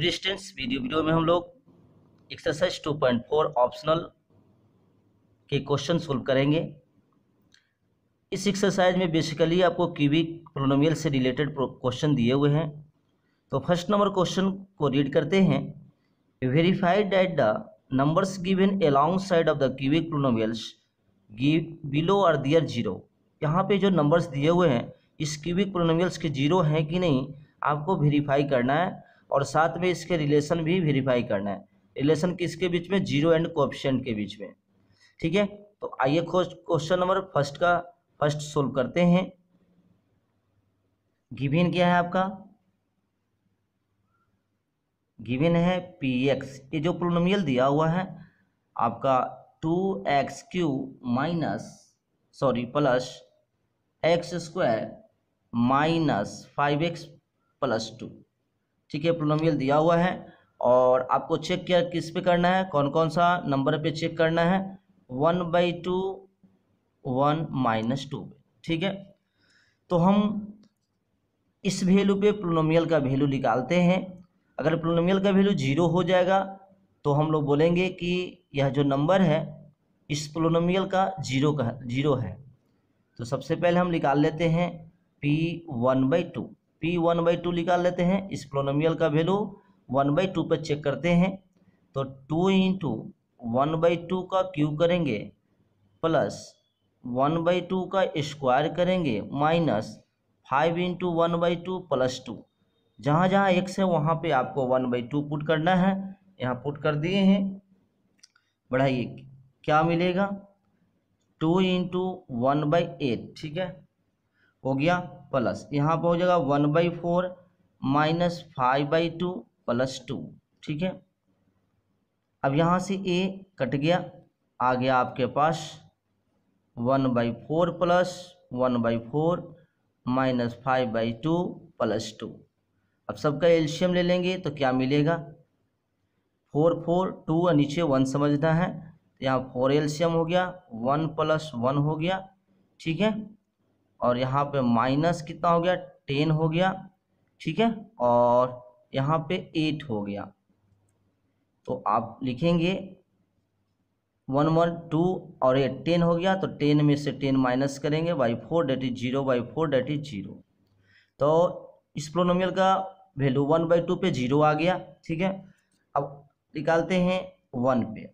distance video video में हम लोग एक्सरसाइज 2.4 ऑप्शनल के क्वेश्चन सोल्व करेंगे इस एक्सरसाइज में बेसिकली आपको क्यूबिक प्रोनोमियल से रिलेटेड क्वेश्चन दिए हुए हैं तो फर्स्ट नंबर क्वेश्चन को रीड करते हैं verified that the numbers given alongside of the cubic polynomials below are their zero यहाँ पे जो नंबर्स दिए हुए हैं इस क्यूबिक प्रोनोमियल्स के जीरो हैं कि नहीं आपको वेरीफाई करना है और साथ में इसके रिलेशन भी वेरीफाई करना है रिलेशन किसके बीच में जीरो एंड कोऑप्शन के बीच में ठीक है तो आइए क्वेश्चन नंबर फर्स्ट का फर्स्ट सोल्व करते हैं गिविन क्या है आपका गिविन है पी एक्स ये जो प्रोनोमियल दिया हुआ है आपका two x cube minus sorry plus x square minus five x plus two ठीक है प्रोनोमियल दिया हुआ है और आपको चेक क्या किस पे करना है कौन कौन सा नंबर पे चेक करना है one by two one minus two ठीक है तो हम इस वैल्यू पे प्रोनोमियल का वैल्यू निकालते हैं अगर प्रोनोमियल का वैल्यू जीरो हो जाएगा तो हम लोग बोलेंगे कि यह जो नंबर है इस प्रोनोमियल का जीरो का जीरो है तो सबसे पहले हम निकाल लेते हैं P one by two P one by two निकाल लेते हैं इस प्रोनोमियल का वैल्यू वन बाई टू पर चेक करते हैं तो two into one by two का क्यूब करेंगे प्लस वन बाई टू का स्क्वायर करेंगे minus five into one by two plus two जहाँ जहाँ एक्स है वहाँ पे आपको वन बाई टू पुट करना है यहाँ पुट कर दिए हैं बढ़ाइए क्या मिलेगा two into one by eight ठीक है हो गया प्लस यहाँ पर हो जाएगा one by four minus five by two plus two ठीक है अब यहाँ से ए कट गया आ गया आपके पास one by four plus one by four minus five by two plus two अब सबका एल्शियम ले लेंगे तो क्या मिलेगा फोर फोर टू और नीचे वन समझना है तो यहाँ फोर एल्शियम हो गया वन प्लस वन हो गया ठीक है और यहाँ पे माइनस कितना हो गया टेन हो गया ठीक है और यहाँ पे एट हो गया तो आप लिखेंगे वन वन टू और एट टेन हो गया तो टेन में से टेन माइनस करेंगे by four that is zero by four that is zero तो इस प्रोनोमियल का वैल्यू वन बाई टू पे जीरो आ गया ठीक है अब निकालते हैं वन पे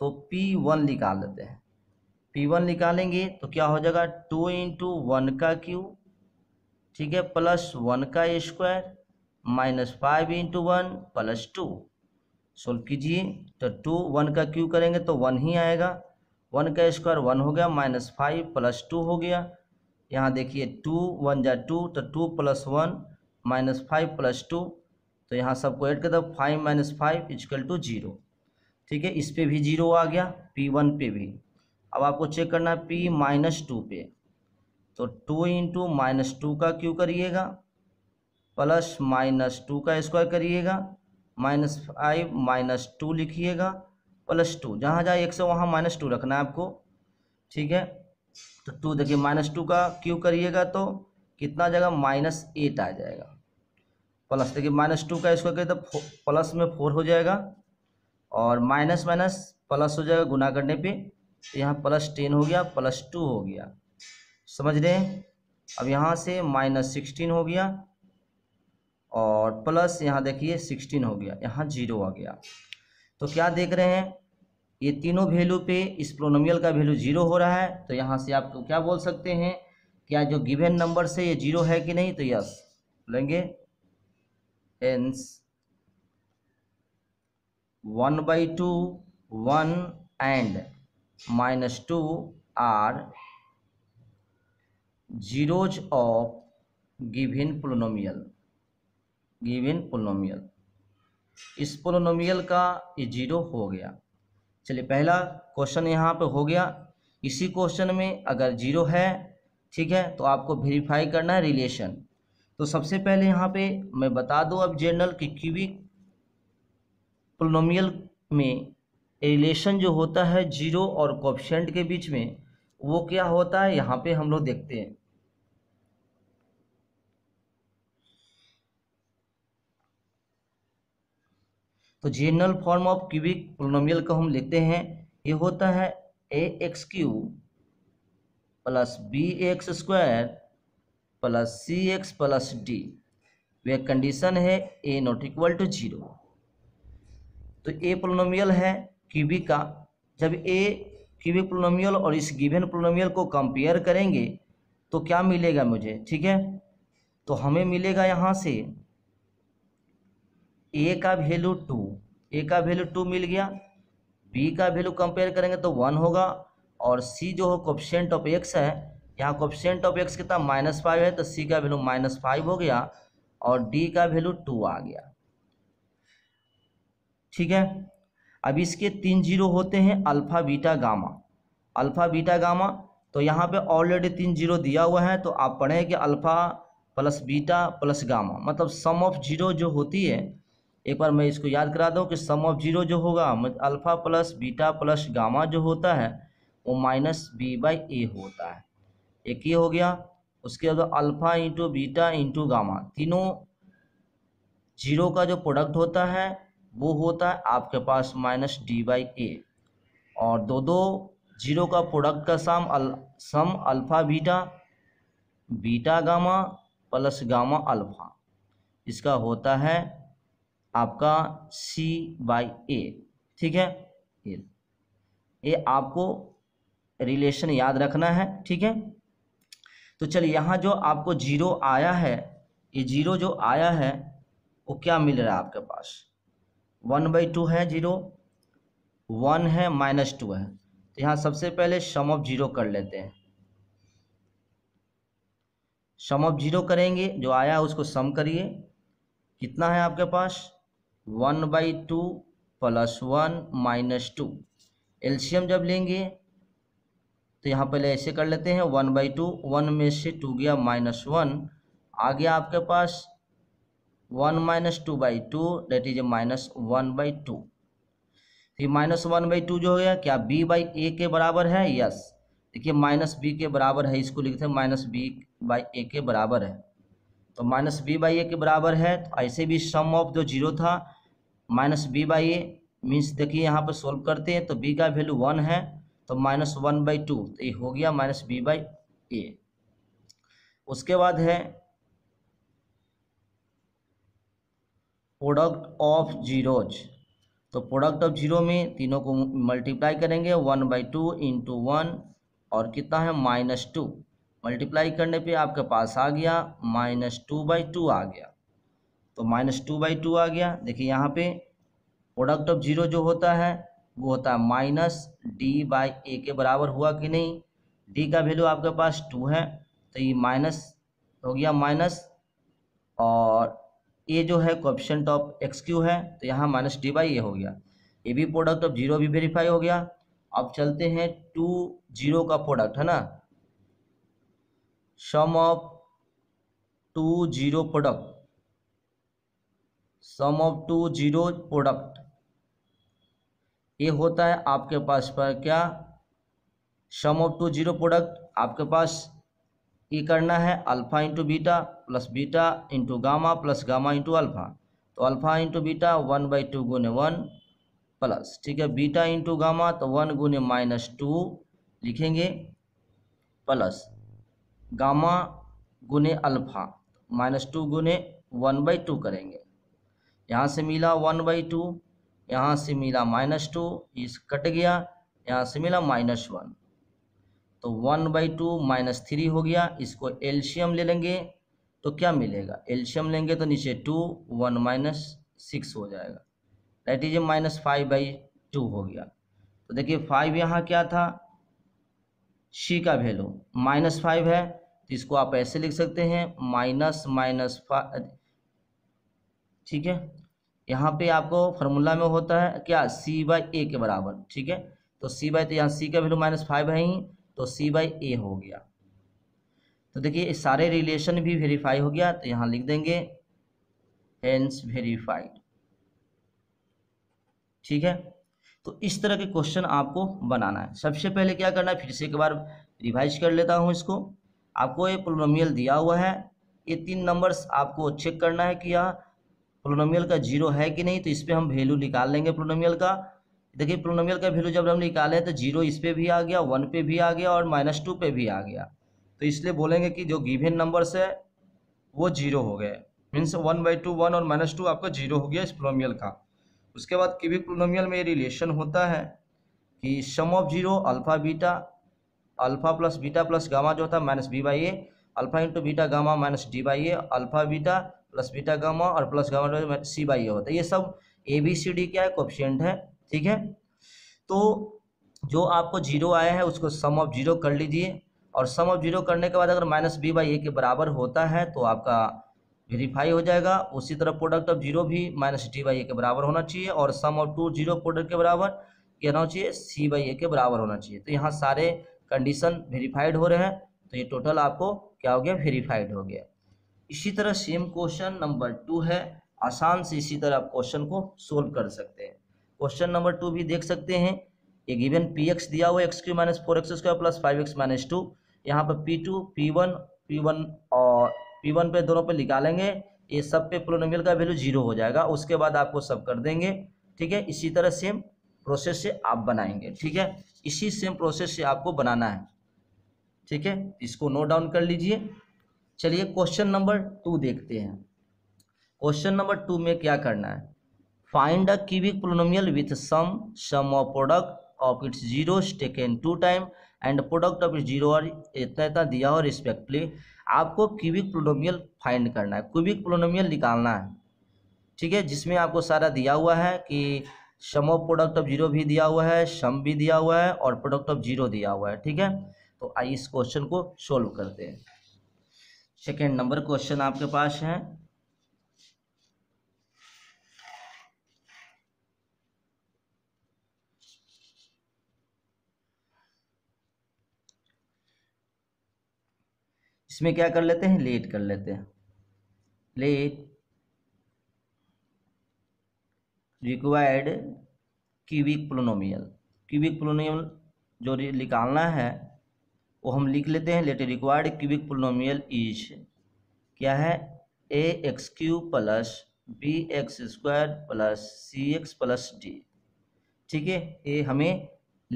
तो पी वन निकाल लेते हैं पी वन निकालेंगे तो क्या हो जाएगा टू इंटू वन का क्यू ठीक है प्लस वन का square minus five into one plus two solve कीजिए तो टू वन का क्यू करेंगे तो वन ही आएगा वन का स्क्वायर वन हो गया माइनस फाइव प्लस टू हो गया यहाँ देखिए टू वन जा टू तो two plus one minus five plus two तो यहाँ सबको ऐड कर दो five minus five is equal to zero ठीक है इस पर भी जीरो आ गया पी वन पे भी अब आपको चेक करना है पी माइनस टू पे तो टू इंटू माइनस टू का क्यू करिएगा प्लस माइनस टू का स्क्वायर करिएगा माइनस फाइव माइनस टू लिखिएगा प्लस टू जहाँ जहाँ एक सौ वहाँ माइनस टू रखना है आपको ठीक है तो टू देखिए माइनस टू का क्यू करिएगा तो कितना जगह माइनस एट आ जाएगा प्लस देखिए माइनस टू का स्क्वायर करिए तो प्लस में फोर हो जाएगा और माइनस माइनस प्लस हो जाएगा गुना करने पर तो यहाँ प्लस टेन हो गया प्लस टू हो गया समझ रहे हैं अब यहाँ से माइनस सिक्सटीन हो गया और प्लस यहाँ देखिए सिक्सटीन हो गया यहाँ जीरो आ गया तो क्या देख रहे हैं ये तीनों वैल्यू पे इस प्रोनोमियल का वैल्यू जीरो हो रहा है तो यहाँ से आप क्या बोल सकते हैं क्या जो गिवन नंबर से ये जीरो है कि नहीं तो यस लेंगे एंस one by two one and minus 2 are zeros of given polynomial given polynomial इस पोलोनोमियल का ये जीरो हो गया चलिए पहला क्वेश्चन यहाँ पे हो गया इसी क्वेश्चन में अगर जीरो है ठीक है तो आपको वेरीफाई करना है रिलेशन तो सबसे पहले यहाँ पे मैं बता दूँ अब जनरल कि क्यूबिक पोलोनोमियल में रिलेशन जो होता है जीरो और कॉप्शेंट के बीच में वो क्या होता है यहाँ पे हम लोग देखते हैं तो general form of cubic polynomial को हम लिखते हैं ये होता है ए x cube plus B x square plus सी एक्स प्लस डी वे कंडीशन है a not equal to zero तो ए प्रोनोमियल है क्यूबिक का जब ए क्यूबिक प्रोनोमियल और इस गिवन प्रोनोमियल को कंपेयर करेंगे तो क्या मिलेगा मुझे ठीक है तो हमें मिलेगा यहाँ से ए का वैल्यू टू ए का वैल्यू टू मिल गया बी का वैल्यू कंपेयर करेंगे तो वन होगा और सी जो हो कोप्शेंट ऑफ एक्स है यहाँ कोप्शेंट ऑफ एक्स कितना माइनस फाइव है तो सी का वैल्यू माइनस फाइव हो गया और डी का वैल्यू टू आ गया ठीक है अब इसके तीन जीरो होते हैं alpha beta gamma alpha beta gamma तो यहाँ पे ऑलरेडी तीन जीरो दिया हुआ है तो आप पढ़ें कि alpha plus beta plus gamma मतलब सम ऑफ जीरो जो होती है एक बार मैं इसको याद करा दूँ कि सम ऑफ जीरो जो होगा alpha plus beta plus gamma जो होता है वो माइनस बी बाई ए होता है एक ये हो गया उसके बाद alpha into beta into gamma तीनों जीरो का जो प्रोडक्ट होता है वो होता है आपके पास माइनस डी बाई ए और दो दो जीरो का प्रोडक्ट का सम अल sum alpha beta beta gamma plus gamma alpha इसका होता है आपका सी बाई ए ठीक है ये ये आपको रिलेशन याद रखना है ठीक है तो चलिए यहाँ जो आपको जीरो आया है ये जीरो जो आया है वो क्या मिल रहा है आपके पास वन बाई टू है जीरो वन है माइनस टू है तो यहाँ सबसे पहले सम ऑफ जीरो कर लेते हैं सम ऑफ जीरो करेंगे जो आया उसको सम करिए कितना है आपके पास one by two plus one minus two एल्शियम जब लेंगे तो यहाँ पहले ऐसे कर लेते हैं वन बाई टू वन में से टू गया माइनस वन आ गया आपके पास one minus two by two that is minus one by two फिर माइनस वन बाई टू जो हो गया क्या बी बाई ए के बराबर है यस देखिए माइनस बी के बराबर है इसको लिखते हैं माइनस बी बाई ए के बराबर है तो माइनस बी बाई ए के बराबर है तो ऐसे भी सम ऑफ जो जीरो था minus B by a means देखिए यहाँ पर सोल्व करते हैं तो बी का वैल्यू वन है तो माइनस वन बाई टू तो ये हो गया माइनस बी बाई ए उसके बाद है प्रोडक्ट ऑफ जीरोज तो प्रोडक्ट ऑफ जीरो में तीनों को मल्टीप्लाई करेंगे one by two into one और कितना है माइनस टू मल्टीप्लाई करने पे आपके पास आ गया माइनस टू बाई टू आ गया तो माइनस टू बाई टू आ गया देखिए यहाँ पे प्रोडक्ट ऑफ जीरो जो होता है वो होता है माइनस डी बाई ए के बराबर हुआ कि नहीं डी का वैल्यू आपके पास टू है तो ये माइनस हो गया माइनस और ए जो है कॉप्शेंट ऑफ एक्स क्यू है तो यहाँ माइनस डी बाई ए हो गया ए भी प्रोडक्ट ऑफ जीरो भी वेरीफाई हो गया अब चलते हैं टू जीरो का प्रोडक्ट है ना sum of two zero product sum of two zero product ये होता है आपके पास पर क्या sum of two zero product आपके पास ये करना है alpha into beta plus beta into gamma plus gamma into alpha तो alpha into beta one by two गुने वन प्लस ठीक है बीटा इंटू गामा तो वन गुने माइनस टू लिखेंगे प्लस गामा गुने अल्फ़ा माइनस टू गुने वन बाई टू करेंगे यहाँ से मिला वन बाई टू यहाँ से मिला माइनस टू इस कट गया यहाँ से मिला माइनस वन तो one by two minus three हो गया इसको एल्शियम ले लेंगे तो क्या मिलेगा एल्शियम लेंगे तो नीचे टू वन माइनस सिक्स हो जाएगा that is a minus five by two हो गया तो देखिए फाइव यहाँ क्या था सी का वैल्यू माइनस फाइव है तो इसको आप ऐसे लिख सकते हैं माइनस माइनस फाइव ठीक है यहाँ पे आपको फार्मूला में होता है क्या सी बाई ए के बराबर ठीक है तो सी बाई तो यहाँ सी का वैल्यू माइनस फाइव है ही तो सी बाई ए हो गया तो देखिए सारे रिलेशन भी वेरीफाई हो गया तो यहाँ लिख देंगे हेंस वेरीफाइड ठीक है तो इस तरह के क्वेश्चन आपको बनाना है सबसे पहले क्या करना है फिर से एक बार रिवाइज कर लेता हूँ इसको आपको ये प्रोनोमियल दिया हुआ है ये तीन नंबर्स आपको चेक करना है कि यह प्रोनोमियल का जीरो है कि नहीं तो इस पर हम वैल्यू निकाल लेंगे प्रोनोमियल का देखिए प्रोनोमियल का वैल्यू जब हम निकालें तो जीरो इस पर भी आ गया वन पे भी आ गया और माइनस टू पे भी आ गया तो इसलिए बोलेंगे कि जो गिवेन नंबर्स है वो जीरो हो गए means one by two one और माइनस टू आपका जीरो हो गया इस प्रोनोमियल का उसके बाद क्यूबिक प्रोनोमियल में ये रिलेशन होता है कि sum of zero alpha beta alpha plus beta plus gamma जो होता है minus B by A alpha into beta gamma minus D by A alpha beta plus beta gamma और plus gamma C by A होता है ये सब ए B C D क्या है कोप्शियंट है ठीक है तो जो आपको जीरो आया है उसको सम ऑफ जीरो कर लीजिए और सम ऑफ जीरो करने के बाद अगर माइनस बी बाई ए के बराबर होता है तो आपका वेरीफाई हो जाएगा उसी तरह प्रोडक्ट ऑफ जीरो भी माइनस डी बाई ए के बराबर होना चाहिए और sum of two zero product के बराबर क्या होना चाहिए सी बाई ए के बराबर होना चाहिए तो यहाँ सारे कंडीशन वेरीफाइड हो रहे हैं तो ये टोटल आपको क्या हो गया वेरीफाइड हो गया इसी तरह सेम क्वेश्चन नंबर टू है आसान से इसी तरह आप क्वेश्चन को सोल्व कर सकते हैं क्वेश्चन नंबर टू भी देख सकते हैं ये गिवन पी एक्स दिया हुआ X cube minus four X square plus five x minus two यहाँ पर P two P one P one और पी वन पे दोनों पे निकालेंगे ये सब पे प्रोनोमियल का वैल्यू जीरो हो जाएगा उसके बाद आपको सब कर देंगे ठीक है इसी तरह सेम प्रोसेस से आप बनाएंगे ठीक है इसी सेम प्रोसेस से आपको बनाना है ठीक है इसको नोट डाउन कर लीजिए चलिए क्वेश्चन नंबर टू देखते हैं क्वेश्चन नंबर टू में क्या करना है find a cubic polynomial with sum sum of product of its zero taken two time and product of zero और इतना इतना दिया हो रिस्पेक्टली आपको क्यूबिक प्रोनोमियल फाइंड करना है क्यूबिक प्रोनोमियल निकालना है ठीक है जिसमें आपको सारा दिया हुआ है कि sum of product of zero भी दिया हुआ है सम भी दिया हुआ है और प्रोडक्ट ऑफ जीरो दिया हुआ है ठीक है तो आइए इस क्वेश्चन को सोल्व करते हैं सेकेंड नंबर क्वेश्चन आपके पास है इसमें क्या कर लेते हैं लेट कर लेते हैं let required cubic polynomial cubic polynomial जो निकालना है वो हम लिख लेते हैं let required cubic polynomial is क्या है ए x cube plus B x square plus सी एक्स प्लस डी ठीक है ये हमें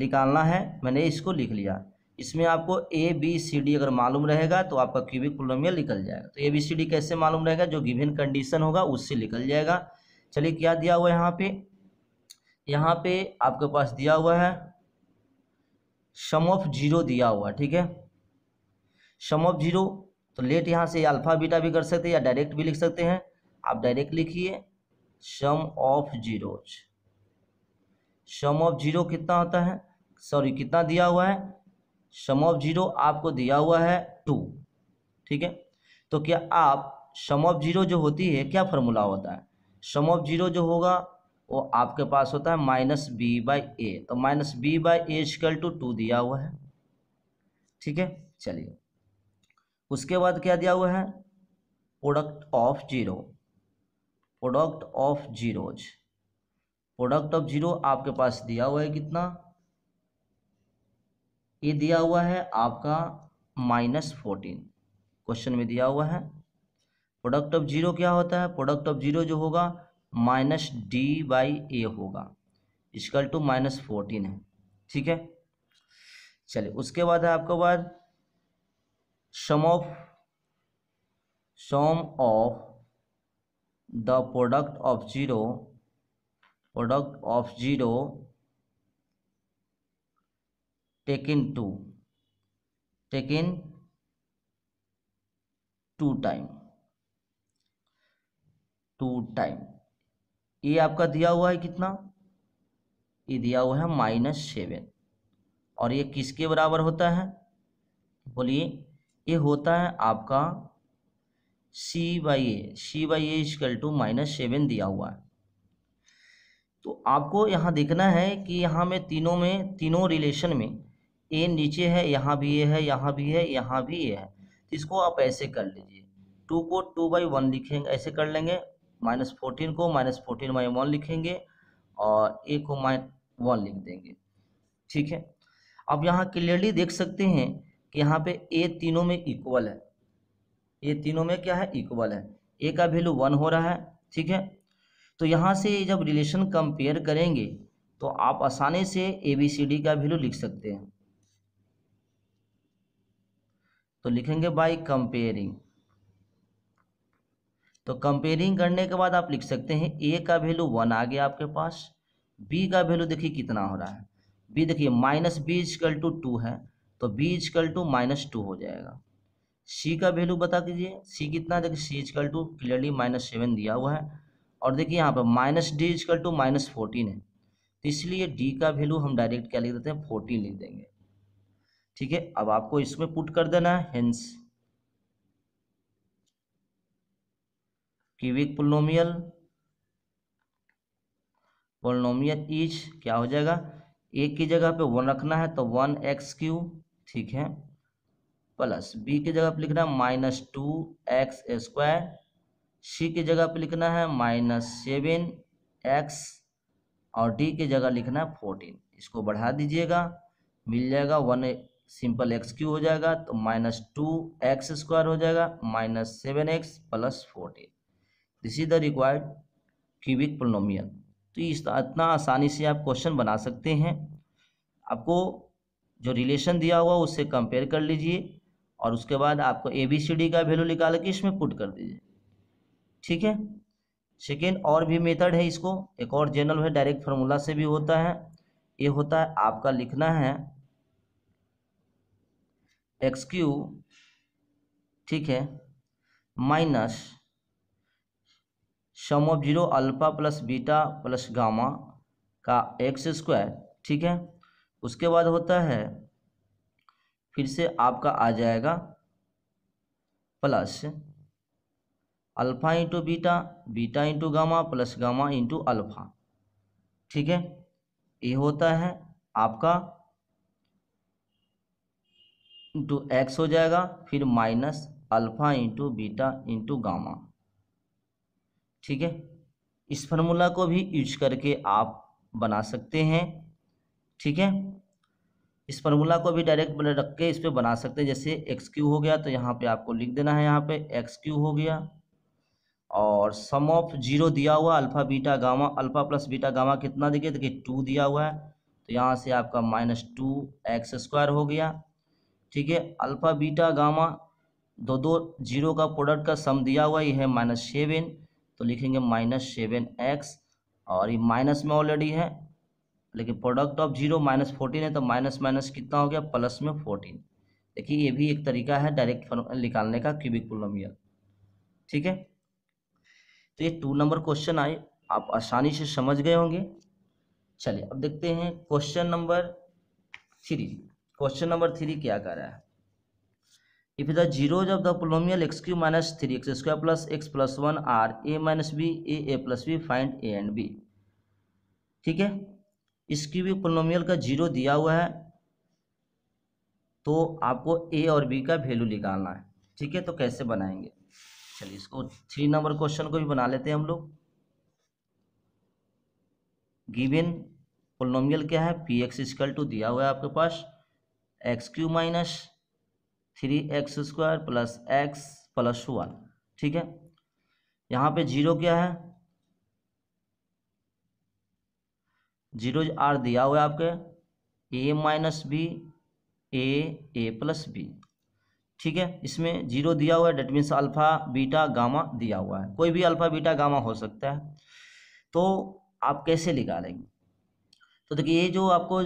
निकालना है मैंने इसको लिख लिया इसमें आपको ए बी सी डी अगर मालूम रहेगा तो आपका क्यूबिक पोलोमियल निकल जाएगा तो ए बी सी डी कैसे मालूम रहेगा जो गिवन कंडीशन होगा उससे निकल जाएगा चलिए क्या दिया हुआ है यहाँ पे यहाँ पे आपके पास दिया हुआ है सम ऑफ जीरो दिया हुआ ठीक है सम ऑफ जीरो तो लेट यहाँ से अल्फ़ा बीटा भी कर सकते हैं या डायरेक्ट भी लिख सकते हैं आप डायरेक्ट लिखिए sum of zero sum of zero कितना होता है सॉरी कितना दिया हुआ है सम ऑफ जीरो आपको दिया हुआ है टू ठीक है तो क्या आप सम ऑफ जीरो जो होती है क्या फॉर्मूला होता है सम ऑफ जीरो जो होगा वो आपके पास होता है माइनस बी बाई ए तो minus B by A equal to two दिया हुआ है ठीक है चलिए उसके बाद क्या दिया हुआ है product of zero product of zeros product of zero आपके पास दिया हुआ है कितना ये दिया हुआ है आपका माइनस फोर्टीन क्वेश्चन में दिया हुआ है प्रोडक्ट ऑफ जीरो क्या होता है प्रोडक्ट ऑफ जीरो जो होगा माइनस डी बाई ए होगा इसकल टू माइनस फोर्टीन है ठीक है चलिए उसके बाद है आपका बाद sum of sum of the product of zero product of zero taken take taken two time two time ये आपका दिया हुआ है कितना ये दिया हुआ है माइनस सेवन और ये किसके बराबर होता है बोलिए ये होता है आपका C by A C by A equal to minus seven दिया हुआ है तो आपको यहाँ देखना है कि यहाँ में तीनों में तीनों रिलेशन में ए नीचे है यहाँ भी ये है यहाँ भी है यहाँ भी ये है तो इसको आप ऐसे कर लीजिए टू को टू बाई वन लिखेंगे ऐसे कर लेंगे माइनस फोर्टीन को माइनस फोर्टीन बाई वन लिखेंगे और ए को माइन वन लिख देंगे ठीक है अब यहाँ क्लियरली देख सकते हैं कि यहाँ पे ए तीनों में इक्वल है ए तीनों में क्या है इक्वल है ए का वैल्यू वन हो रहा है ठीक है तो यहाँ से जब रिलेशन कंपेयर करेंगे तो आप आसानी से ए बी सी डी का वैल्यू लिख सकते हैं तो लिखेंगे बाय कंपेयरिंग तो कंपेयरिंग करने के बाद आप लिख सकते हैं ए का वैल्यू वन आ गया आपके पास बी का वैल्यू देखिए कितना हो रहा है बी देखिए minus B equal to two है तो B equal to minus two हो जाएगा सी का वैल्यू बता दीजिए सी कितना देखिए C equal to clearly minus seven दिया हुआ है और देखिए यहाँ पर minus D equal to minus fourteen है तो इसलिए डी का वैल्यू हम डायरेक्ट क्या लिख देते हैं फोर्टीन लिख देंगे ठीक है अब आपको इसमें पुट कर देना है hence cubic polynomial polynomial is क्या हो जाएगा एक की जगह पे वन रखना है तो वन एक्स क्यू ठीक है प्लस बी की जगह पे लिखना है minus two X square C की जगह पे लिखना है माइनस सेवन एक्स और डी की जगह लिखना है फोर्टीन इसको बढ़ा दीजिएगा मिल जाएगा वन सिंपल एक्स क्यू हो जाएगा तो माइनस टू एक्स स्क्वायर हो जाएगा minus seven x plus fourteen this is the required cubic polynomial तो इस इतना आसानी से आप क्वेश्चन बना सकते हैं आपको जो रिलेशन दिया हुआ उससे कंपेयर कर लीजिए और उसके बाद आपको ए बी सी डी का वैल्यू निकाल के इसमें पुट कर दीजिए ठीक है सेकेंड और भी मेथड है इसको एक और जनरल है डायरेक्ट फार्मूला से भी होता है ये होता है आपका लिखना है एक्स क्यू ठीक है minus sum of zero alpha plus beta plus gamma का एक्स स्क्वायर ठीक है उसके बाद होता है फिर से आपका आ जाएगा plus alpha into beta beta into gamma plus gamma into alpha ठीक है ये होता है आपका इंटू एक्स हो जाएगा फिर minus alpha into beta into gamma ठीक है इस फॉर्मूला को भी यूज करके आप बना सकते हैं ठीक है इस फार्मूला को भी डायरेक्ट रख के इस पर बना सकते हैं जैसे एक्स क्यू हो गया तो यहाँ पे आपको लिख देना है यहाँ पे एक्स क्यू हो गया और सम ऑफ जीरो दिया हुआ alpha beta gamma alpha plus beta gamma कितना देखिए देखिए टू दिया हुआ है तो यहाँ से आपका माइनस टू एक्स स्क्वायर हो गया ठीक है अल्फ़ा बीटा गामा दो दो जीरो का प्रोडक्ट का सम दिया हुआ ये है माइनस सेवन तो लिखेंगे माइनस सेवन एक्स और ये माइनस में ऑलरेडी है लेकिन product of zero minus fourteen है तो माइनस माइनस कितना हो गया प्लस में फोर्टीन देखिए ये भी एक तरीका है डायरेक्ट निकालने का क्यूबिक पोलोमियल ठीक है तो ये टू नंबर क्वेश्चन आए आप आसानी से समझ गए होंगे चलिए अब देखते हैं question number three question number three क्या कर रहा है if the zeros of the polynomial X cube minus three X square plus X plus one are A minus B A A plus B find A and B ठीक है इस cubic पोलोमियल का zero दिया हुआ है तो आपको ए और बी का वैल्यू निकालना है ठीक है तो कैसे बनाएंगे चलिए इसको थ्री नंबर क्वेश्चन को भी बना लेते हैं हम लोग गिवन पोलोमियल क्या है पी एक्स स्कल टू दिया हुआ है आपके पास X cube minus three X square plus X plus one ठीक है यहाँ पे जीरो क्या है जीरो आर दिया हुआ है आपके A minus B A A plus B ठीक है इसमें जीरो दिया हुआ है that means alpha beta gamma दिया हुआ है कोई भी अल्फ़ा बीटा गामा हो सकता है तो आप कैसे निकालेंगे तो देखिए ये जो आपको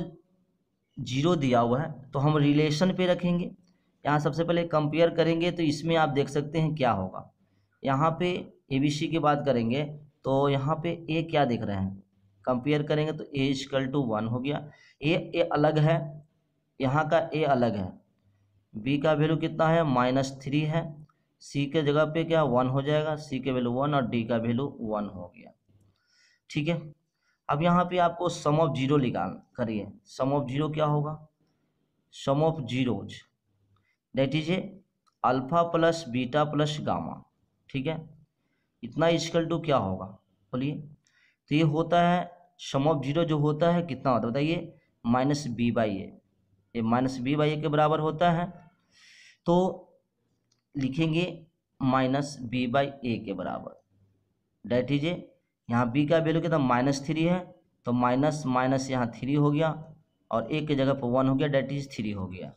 जीरो दिया हुआ है तो हम रिलेशन पे रखेंगे यहाँ सबसे पहले कंपेयर करेंगे तो इसमें आप देख सकते हैं क्या होगा यहाँ पे ए बी सी की बात करेंगे तो यहाँ पे ए क्या देख रहे हैं कंपेयर करेंगे तो ए इजकल टू वन हो गया ए ए अलग है यहाँ का ए अलग है बी का वैल्यू कितना है माइनस थ्री है सी के जगह पे क्या वन हो जाएगा सी के वैल्यू वन और डी का वैल्यू वन हो गया ठीक है अब यहाँ पे आपको सम ऑफ जीरो निकाल करिए सम ऑफ जीरो क्या होगा sum of zeros that is A alpha plus beta plus gamma ठीक है इतना इजकल टू क्या होगा बोलिए तो ये होता है सम ऑफ जीरो जो होता है कितना होता है बताइए माइनस बी बाई ए ये माइनस बी बाई ए के बराबर होता है तो लिखेंगे माइनस बी बाई ए के बराबर डेट इज ए यहाँ बी का वैल्यू कितना माइनस थ्री है तो माइनस माइनस यहाँ थ्री हो गया और ए के जगह पर वन हो गया डेट इज थ्री हो गया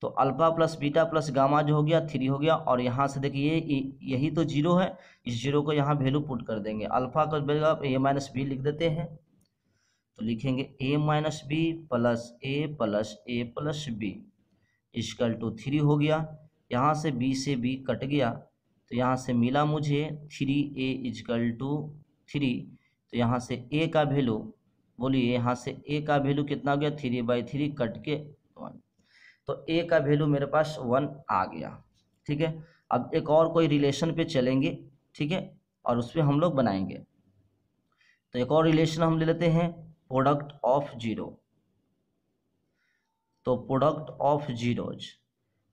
तो alpha plus beta plus gamma जो हो गया थ्री हो गया और यहाँ से देखिए ये यही तो जीरो है इस जीरो को यहाँ वैल्यू पुट कर देंगे अल्फा का वैल्यू आप ए माइनस बी लिख देते हैं तो लिखेंगे A minus B plus A plus A plus B equal to three हो गया यहाँ से बी से बी कट गया तो यहाँ से मिला मुझे three A equal to three तो यहाँ से ए का वैल्यू बोलिए यहाँ से ए का वैल्यू कितना हो गया थ्री बाई थ्री कट के वन तो ए का वैल्यू मेरे पास वन आ गया ठीक है अब एक और कोई रिलेशन पे चलेंगे ठीक है और उस पर हम लोग बनाएंगे तो एक और रिलेशन हम ले लेते हैं प्रोडक्ट ऑफ जीरो तो प्रोडक्ट ऑफ जीरोज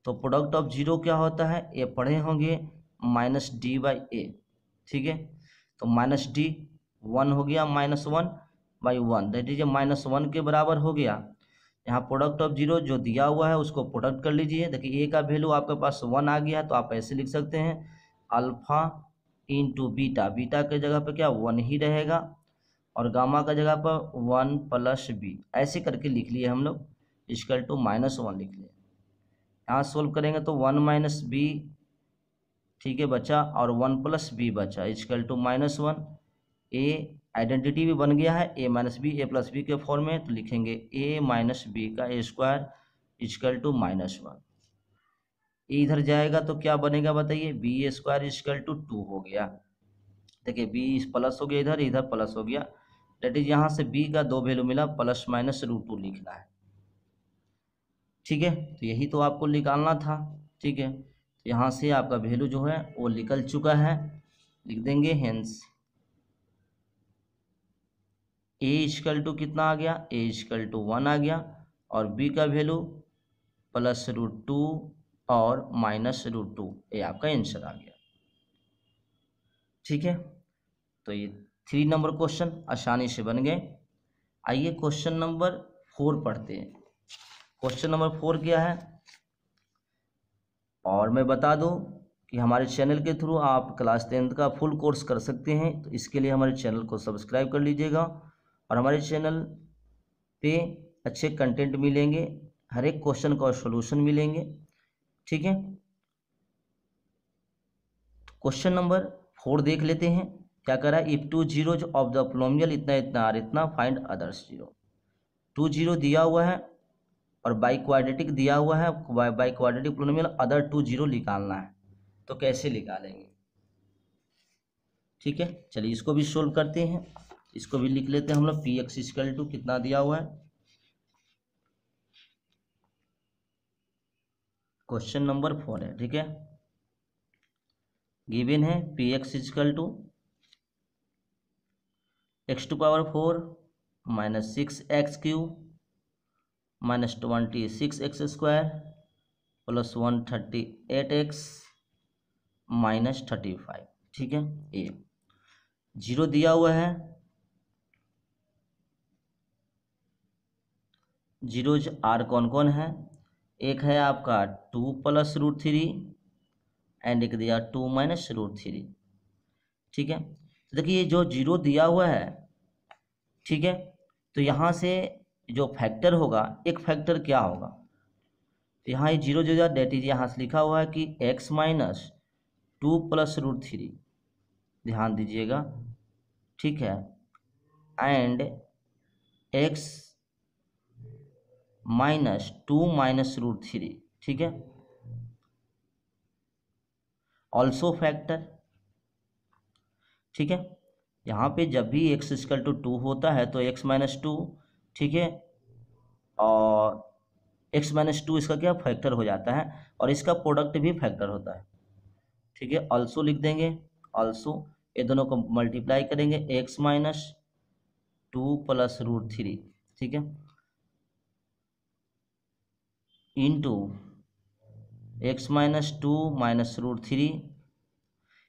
तो प्रोडक्ट ऑफ जीरो क्या होता है ये पढ़े होंगे माइनस डी बाई ए ठीक है तो माइनस डी वन हो गया minus one by one that is minus one के बराबर हो गया यहाँ प्रोडक्ट ऑफ जीरो जो दिया हुआ है उसको प्रोडक्ट कर लीजिए देखिए ए का वैल्यू आपके पास वन आ गया तो आप ऐसे लिख सकते हैं अल्फा इंटू बीटा बीटा के जगह पर क्या वन ही रहेगा और गामा का जगह पर वन प्लस बी ऐसे करके लिख लिए हम लोग इसकल टू माइनस वन लिख लिए यहाँ सोल्व करेंगे तो वन माइनस बी ठीक है बचा और वन प्लस बी बचा equal to minus one A identity भी बन गया है A minus B A plus B के फॉर्म में तो लिखेंगे ए माइनस बी का A square equal to minus one A इधर जाएगा तो क्या बनेगा बताइए B A square equal to two हो गया देखिए बी प्लस हो गया इधर इधर प्लस हो गया डेट इज यहाँ से बी का दो वैल्यू मिला प्लस माइनस रूट टू लिखना है ठीक है तो यही तो आपको निकालना था ठीक है यहाँ से आपका वैल्यू जो है वो निकल चुका है लिख देंगे हेंस ए इजकल टू कितना आ गया ए इजकल टू वन आ गया और बी का वैल्यू प्लस रूट टू और माइनस रूट टू ये आपका आंसर आ गया ठीक है तो ये थ्री नंबर क्वेश्चन आसानी से बन गए आइए क्वेश्चन नंबर फोर पढ़ते हैं क्वेश्चन नंबर फोर क्या है और मैं बता दूं कि हमारे चैनल के थ्रू आप क्लास टेंथ का फुल कोर्स कर सकते हैं तो इसके लिए हमारे चैनल को सब्सक्राइब कर लीजिएगा और हमारे चैनल पे अच्छे कंटेंट मिलेंगे हर एक क्वेश्चन का सोल्यूशन मिलेंगे ठीक है तो क्वेश्चन नंबर फोर देख लेते हैं क्या करा if two zeros of the polynomial इतना इतना आर इतना find others zero two zero दिया हुआ है और बाई क्वाड्रेटिक दिया हुआ है by quadratic polynomial other two zero निकालना है तो कैसे निकालेंगे ठीक है चलिए इसको भी सोल्व करते हैं इसको भी लिख लेते हैं हम लोग पी एक्स स्क्वल टू कितना दिया हुआ है क्वेश्चन नंबर फोर है ठीक है गिवन है P X equal to X to power four minus six x cube minus twenty six X square plus one thirty eight X minus thirty five ठीक है ए जीरो दिया हुआ है जीरो आर कौन कौन है एक है आपका two plus root three and एक दिया टू माइनस रूट थ्री ठीक है तो देखिए जो जीरो दिया हुआ है ठीक है तो यहाँ से जो फैक्टर होगा एक फैक्टर क्या होगा तो यहाँ ये जीरो जीरो डेट इज यहाँ से लिखा हुआ है कि X minus two plus root three ध्यान दीजिएगा ठीक है and X minus two minus root three ठीक है ऑल्सो फैक्टर ठीक है यहाँ पे जब भी एक्स स्कल टू टू होता है तो एक्स माइनस टू ठीक है और एक्स माइनस टू इसका क्या फैक्टर हो जाता है और इसका प्रोडक्ट भी फैक्टर होता है ठीक है अल्सो लिख देंगे अल्सो ये दोनों को मल्टीप्लाई करेंगे X minus two plus root three ठीक है into X minus two minus root three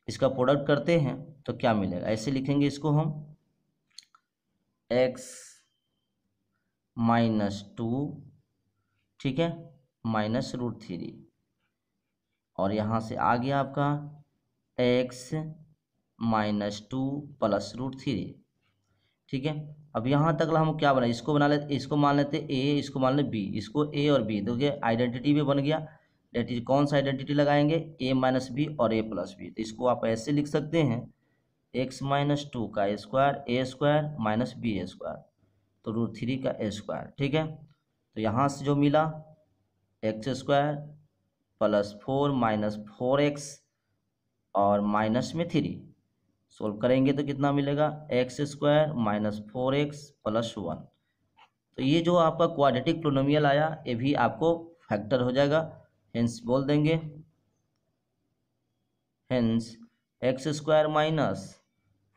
इसका प्रोडक्ट करते हैं तो क्या मिलेगा ऐसे लिखेंगे इसको हम एक्स माइनस टू ठीक है माइनस रूट थ्री और यहाँ से आ गया आपका X minus two plus root three ठीक है अब यहाँ तक हम क्या बना इसको बना लेते इसको मान लेते ए इसको मान लेते बी इसको ए और बी तो देखिए आइडेंटिटी भी बन गया डेट इज कौन सा आइडेंटिटी लगाएंगे ए माइनस बी और ए प्लस बी तो इसको आप ऐसे लिख सकते हैं एक्स माइनस टू का square A square minus B square तो रूट थ्री का स्क्वायर ठीक है तो यहाँ से जो मिला X square plus four minus four X और माइनस में थ्री सोल्व करेंगे तो कितना मिलेगा x square minus four X plus one तो ये जो आपका क्वाड्रेटिक प्रोनोमियल आया ये भी आपको फैक्टर हो जाएगा हेंस बोल देंगे hence X square minus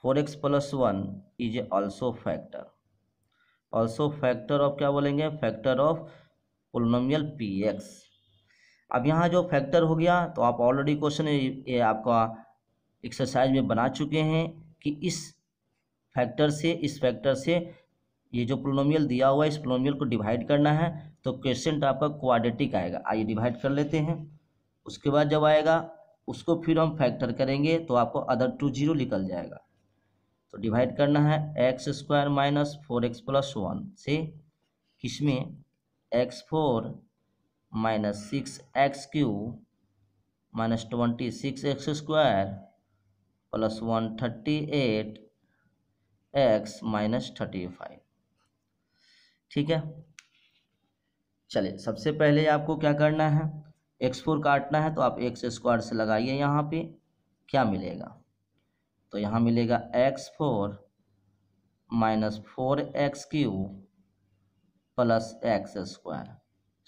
four X plus one is also factor also factor of क्या बोलेंगे factor of polynomial P X अब यहाँ जो फैक्टर हो गया तो आप ऑलरेडी क्वेश्चन ये आपका एक्सरसाइज में बना चुके हैं कि इस फैक्टर से इस फैक्टर से ये जो प्लोनोमियल दिया हुआ है इस प्लोनोमियल को डिवाइड करना है तो क्वेश्चन तो आपका क्वाड्रेटिक आएगा आइए डिवाइड कर लेते हैं उसके बाद जब आएगा उसको फिर हम फैक्टर करेंगे तो आपको अदर टू जीरो निकल जाएगा तो डिवाइड करना है x square minus four X plus one से किसमें X four minus six x cube minus twenty six X square plus one thirty eight X minus thirty five ठीक है चलिए सबसे पहले आपको क्या करना है एक्स फोर काटना है तो आप एक्स स्क्वायर से लगाइए यहाँ पे क्या मिलेगा तो यहाँ मिलेगा X four minus four X cube plus x square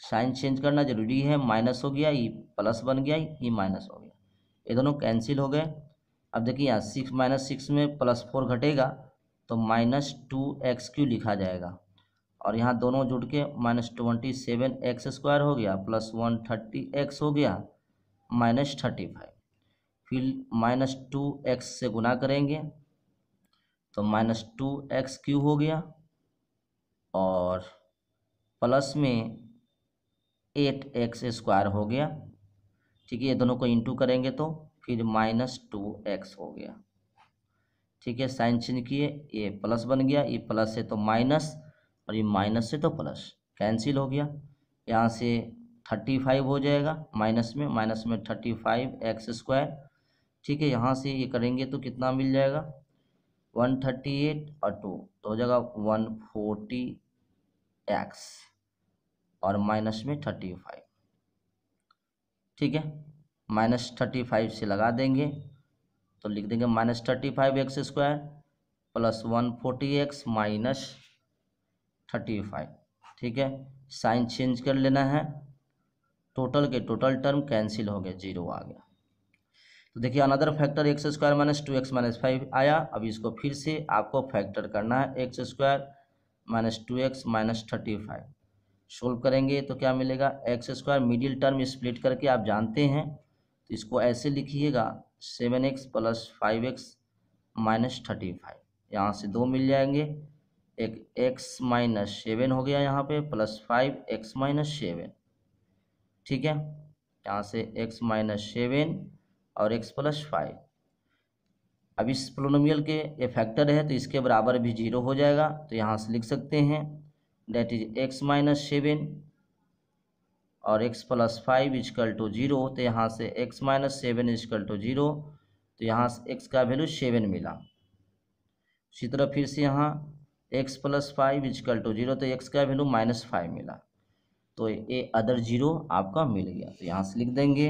sign change करना जरूरी है माइनस हो गया ये प्लस बन गया ये माइनस हो गया ये दोनों कैंसिल हो गए अब देखिए यहाँ सिक्स माइनस सिक्स में प्लस फोर घटेगा तो माइनस टू एक्स क्यू लिखा जाएगा और यहाँ दोनों जुड़ के minus twenty seven X square हो गया प्लस वन थर्टी एक्स हो गया माइनस थर्टी फाइव फिर माइनस टू एक्स से गुना करेंगे तो माइनस टू एक्स क्यू हो गया और प्लस में एट एक्स स्क्वायर हो गया ठीक है ये दोनों को इंटू करेंगे तो फिर माइनस टू एक्स हो गया ठीक है साइन चिन्ह किए ये प्लस बन गया ये प्लस से तो माइनस और ये माइनस से तो प्लस कैंसिल हो गया यहाँ से थर्टी फाइव हो जाएगा माइनस में माइनस में थर्टी फाइव एक्स स्क्वायर ठीक है यहाँ से ये करेंगे तो कितना मिल जाएगा वन थर्टी एट और टू तो हो जाएगा वन फोर्टी एक्स और माइनस में थर्टी फाइव ठीक है माइनस थर्टी फाइव से लगा देंगे तो लिख देंगे minus thirty five X square plus one forty X minus thirty five ठीक है साइन चेंज कर लेना है टोटल के टोटल टर्म कैंसिल हो गया जीरो आ गया तो देखिए another factor x square minus two x minus five आया अब इसको फिर से आपको फैक्टर करना है x square minus two x minus thirty five solve करेंगे तो क्या मिलेगा x square middle term split करके आप जानते हैं तो इसको ऐसे लिखिएगा seven x plus five x minus thirty five यहाँ से दो मिल जाएंगे एक एक्स माइनस सेवन हो गया यहाँ पे plus five x minus seven ठीक है यहाँ से एक्स माइनस सेवन और एक्स प्लस फाइव अब इस प्लोनोमियल के ये फैक्टर है तो इसके बराबर भी जीरो हो जाएगा तो यहाँ से लिख सकते हैं that is x minus seven और x plus five is equal to zero तो यहाँ से x minus seven equal to zero तो यहाँ से एक्स का वैल्यू सेवन मिला उसी तरह फिर से यहाँ x plus five is equal to zero तो एक्स का वैल्यू माइनस फाइव मिला तो ये अदर जीरो आपका मिल गया तो यहाँ से लिख देंगे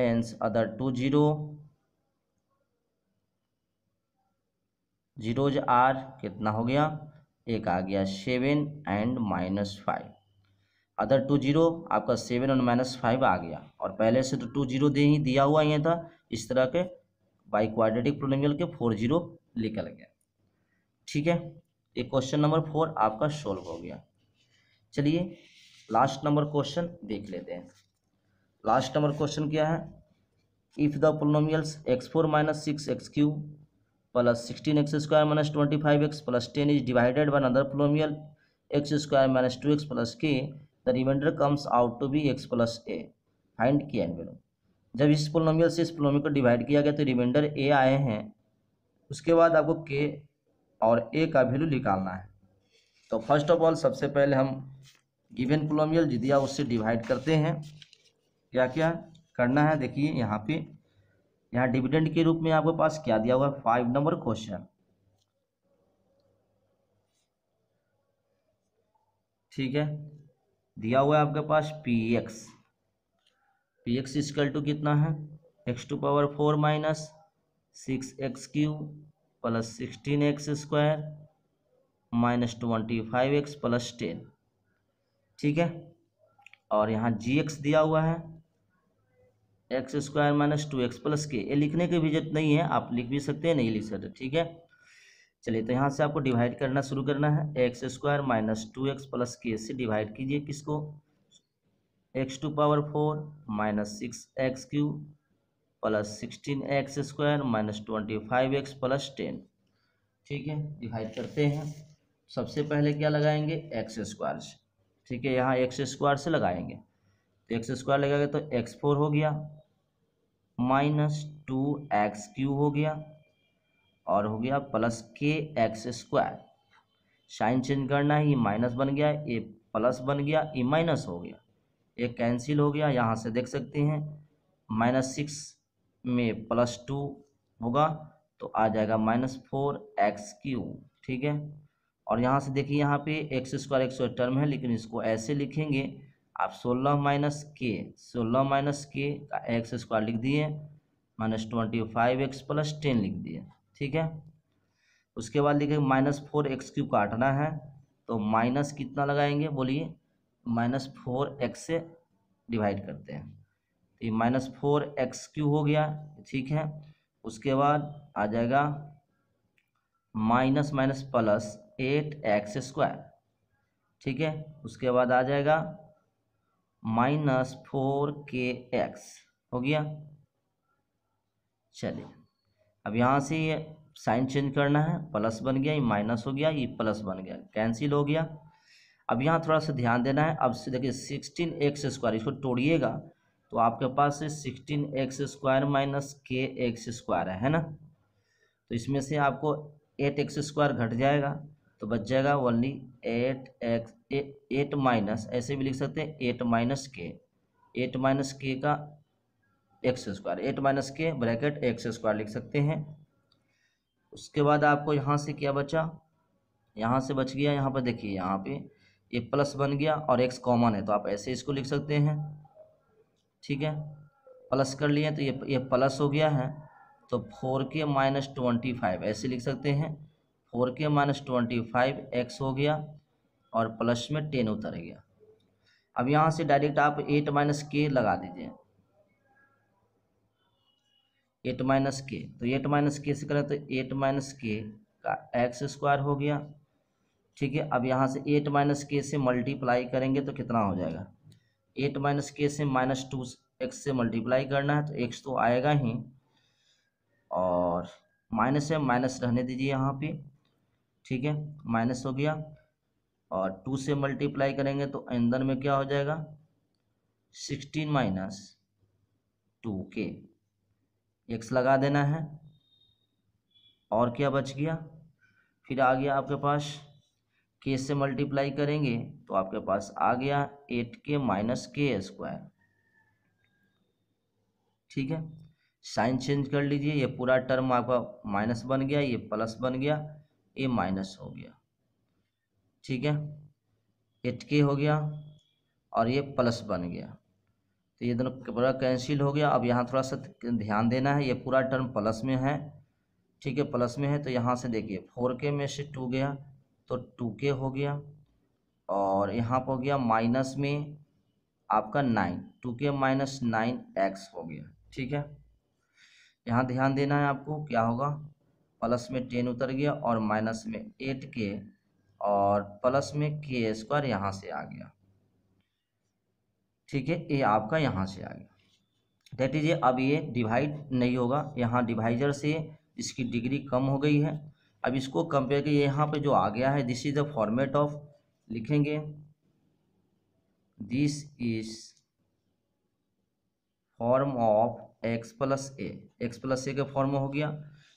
hence other two zero zeros are कितना हो गया एक आ गया seven and minus five other two zero आपका सेवन और माइनस फाइव आ गया और पहले से तो टू जीरो दे ही दिया हुआ ये था इस तरह के बाई क्वाड्रेटिक प्रोलिमियल के फोर जीरो निकल गया ठीक है ये क्वेश्चन नंबर फोर आपका सोल्व हो गया चलिए लास्ट नंबर क्वेश्चन देख लेते हैं लास्ट नंबर क्वेश्चन क्या है if the polynomials x four minus six x cube plus sixteen x square minus twenty five x plus ten is divided by other polynomial x square minus two x plus k the remainder comes out to be x plus a find किया madam जब इस पोलोमियल से इस पोलोमियल को divide किया गया तो reminder ए आए हैं उसके बाद आपको के और ए का वैल्यू निकालना है तो फर्स्ट ऑफ ऑल सबसे पहले हम गिवन पोलोमियल जिदिया उससे डिवाइड करते हैं क्या क्या करना है देखिए यहाँ पे यहाँ डिविडेंड के रूप में आपके पास क्या दिया हुआ है फाइव नंबर क्वेश्चन ठीक है दिया हुआ है आपके पास p x p x equal to कितना है x to power four minus six x cube plus sixteen x square minus twenty five x plus ten ठीक है और यहाँ जी एक्स दिया हुआ है x square minus two x plus k ये लिखने की भी जरूरत नहीं है आप लिख भी सकते हैं नहीं लिख सकते ठीक है चलिए तो यहाँ से आपको डिवाइड करना शुरू करना है x square minus two x plus k से डिवाइड कीजिए किसको x to power four minus six x cube plus sixteen x square minus twenty five x plus ten ठीक है डिवाइड करते हैं सबसे पहले क्या लगाएंगे एक्स स्क्वायर से ठीक है यहाँ एक्स स्क्वायर से लगाएंगे तो एक्स स्क्वायर लगेगा तो एक्स फोर हो गया माइनस टू एक्स क्यू हो गया और हो गया प्लस के एक्स स्क्वायर साइन चेंज करना है ये माइनस बन गया ये प्लस बन गया ये माइनस हो गया ये कैंसिल हो गया यहाँ से देख सकते हैं माइनस सिक्स में प्लस टू होगा तो आ जाएगा माइनस फोर एक्स क्यू ठीक है और यहाँ से देखिए यहाँ पे एक्स स्क्वायर एक सौ टर्म है लेकिन इसको ऐसे लिखेंगे आप सोलह माइनस के सोलह माइनस के का एक्स स्क्वायर लिख दिए minus twenty five x plus ten लिख दिए ठीक है उसके बाद लिखे माइनस फोर एक्स क्यूब काटना है तो माइनस कितना लगाएंगे बोलिए माइनस फोर एक्स से डिवाइड करते हैं तो ये माइनस फोर एक्स क्यूब हो गया ठीक है उसके बाद आ जाएगा minus minus plus eight x square ठीक है उसके बाद आ जाएगा माइनस फोर के एक्स हो गया चलिए अब यहाँ से ये साइन चेंज करना है प्लस बन गया ये माइनस हो गया ये प्लस बन गया कैंसिल हो गया अब यहाँ थोड़ा सा ध्यान देना है अब से देखिए सिक्सटीन एक्स स्क्वायर इसको तोड़िएगा तो आपके पास sixteen x square minus k x square है ना तो इसमें से आपको एट एक्स स्क्वायर घट जाएगा तो बच जाएगा only eight x eight minus ऐसे भी लिख सकते हैं eight minus k eight minus k का x square eight minus k bracket x square लिख सकते हैं उसके बाद आपको यहाँ से क्या बचा यहाँ से बच गया यहाँ पर देखिए यहाँ पे ये प्लस बन गया और एक्स कॉमन है तो आप ऐसे इसको लिख सकते हैं ठीक है प्लस कर लिए तो ये ये प्लस हो गया है तो फोर के माइनस ट्वेंटी फाइव ऐसे लिख सकते हैं फोर के माइनस ट्वेंटी फाइव एक्स हो गया और प्लस में टेन उतर गया अब यहाँ से डायरेक्ट आप एट माइनस के लगा दीजिए एट माइनस के तो एट माइनस के से करें तो एट माइनस के का एक्स स्क्वायर हो गया ठीक है अब यहाँ से एट माइनस के से मल्टीप्लाई करेंगे तो कितना हो जाएगा एट माइनस के से माइनस टू एक्स से मल्टीप्लाई करना है तो एक्स तो आएगा ही और माइनस है माइनस रहने दीजिए यहाँ पे ठीक है माइनस हो गया और टू से मल्टीप्लाई करेंगे तो अंदर में क्या हो जाएगा sixteen minus two k x लगा देना है और क्या बच गया फिर आ गया आपके पास के से मल्टीप्लाई करेंगे तो आपके पास आ गया एट के माइनस के स्क्वायर ठीक है साइन चेंज कर लीजिए ये पूरा टर्म आपका माइनस बन गया ये प्लस बन गया ये माइनस हो गया ठीक है एट के हो गया और ये प्लस बन गया तो ये दोनों पूरा कैंसिल हो गया अब यहाँ थोड़ा सा ध्यान देना है ये पूरा टर्म प्लस में है ठीक है प्लस में है तो यहाँ से देखिए फोर के में से टू गया तो टू के हो गया और यहाँ पर हो गया माइनस में आपका nine two k minus nine x हो गया ठीक है यहाँ ध्यान देना है आपको क्या होगा प्लस में टेन उतर गया और माइनस में एट के और प्लस में के स्क्वायर यहाँ से आ गया ठीक है ये आपका यहाँ से आ गया देट इज ये अब ये डिवाइड नहीं होगा यहाँ डिवाइजर से इसकी डिग्री कम हो गई है अब इसको कंपेयर करिए यहाँ पे जो आ गया है this is the format of लिखेंगे this is form of x plus a x plus a का फॉर्म हो गया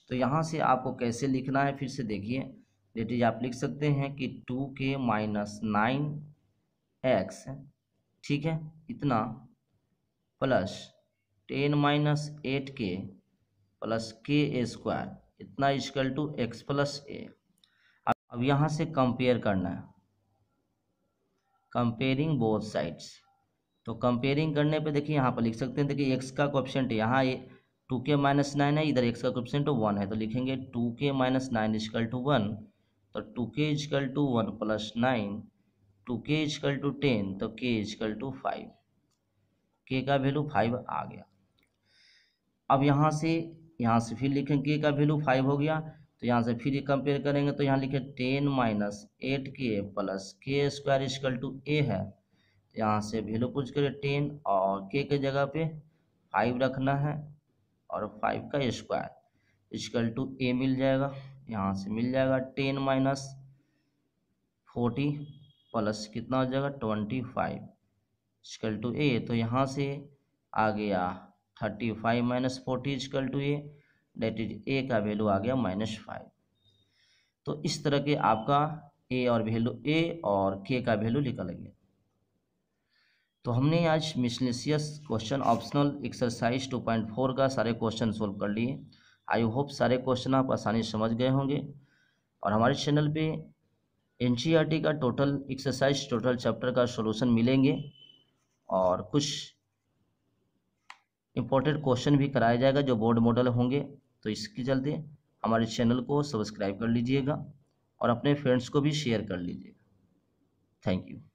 तो यहाँ से आपको कैसे लिखना है फिर से देखिए डेट इज आप लिख सकते हैं कि to k minus nine x ठीक है इतना plus ten minus eight k plus k a square इतना equal to x plus a अब यहाँ से कंपेयर करना है कंपेयरिंग बोथ साइड्स तो कंपेयरिंग करने पे देखिए यहाँ पर लिख सकते हैं देखिए एक्स का क्वेश्चन यहाँ ये टू के माइनस नाइन है इधर एक्स का क्वेश्चन तो वन है तो लिखेंगे two k minus nine equal to one तो two k equal to one plus nine two k equal to ten तो के इजकल टू फाइव के का वैल्यू फाइव आ गया अब यहाँ से यहाँ से फिर लिखें के का वैल्यू फाइव हो गया तो यहाँ से फिर कंपेयर करेंगे तो यहाँ लिखे ten minus eight k plus k square equal to a है तो यहाँ से वैल्यू पूछ करें टेन और के के जगह पे फाइव रखना है और फाइव का स्क्वायर इजकल टू ए मिल जाएगा यहाँ से मिल जाएगा टेन माइनस फोर्टी प्लस कितना हो जाएगा twenty five equal to a तो यहाँ से आ गया thirty five minus forty equal to a that is a का वैल्यू आ गया माइनस फाइव तो इस तरह के आपका ए और वैल्यू ए और के का वैल्यू निकल गया तो हमने आज मिसलिसियस क्वेश्चन ऑप्शनल एक्सरसाइज 2.4 का सारे क्वेश्चन सोल्व कर लिए आई होप सारे क्वेश्चन आप आसानी समझ गए होंगे और हमारे चैनल पे एन e का टोटल एक्सरसाइज टोटल चैप्टर का सोल्यूशन मिलेंगे और कुछ इम्पोर्टेंट क्वेश्चन भी कराया जाएगा जो बोर्ड मॉडल होंगे तो इसके चलते हमारे चैनल को सब्सक्राइब कर लीजिएगा और अपने फ्रेंड्स को भी शेयर कर लीजिएगा थैंक यू